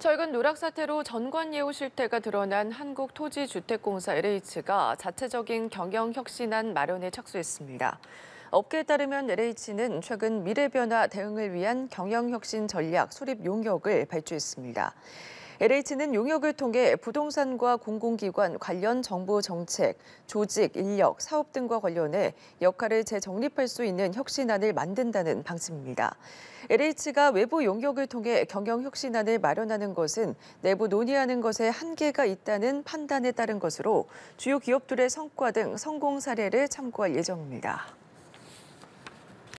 최근 누락 사태로 전관 예우 실태가 드러난 한국토지주택공사 LH가 자체적인 경영 혁신안 마련에 착수했습니다. 업계에 따르면 LH는 최근 미래 변화 대응을 위한 경영 혁신 전략 수립 용역을 발주했습니다. LH는 용역을 통해 부동산과 공공기관 관련 정부 정책, 조직, 인력, 사업 등과 관련해 역할을 재정립할 수 있는 혁신안을 만든다는 방침입니다. LH가 외부 용역을 통해 경영 혁신안을 마련하는 것은 내부 논의하는 것에 한계가 있다는 판단에 따른 것으로 주요 기업들의 성과 등 성공 사례를 참고할 예정입니다.